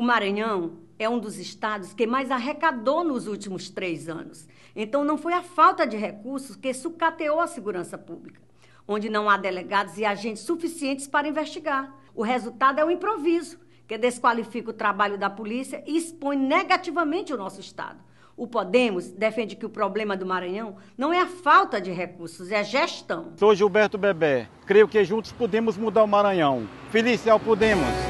O Maranhão é um dos estados que mais arrecadou nos últimos três anos. Então, não foi a falta de recursos que sucateou a segurança pública, onde não há delegados e agentes suficientes para investigar. O resultado é o improviso, que desqualifica o trabalho da polícia e expõe negativamente o nosso estado. O Podemos defende que o problema do Maranhão não é a falta de recursos, é a gestão. Sou Gilberto Bebé. Creio que juntos podemos mudar o Maranhão. Feliz ao Podemos!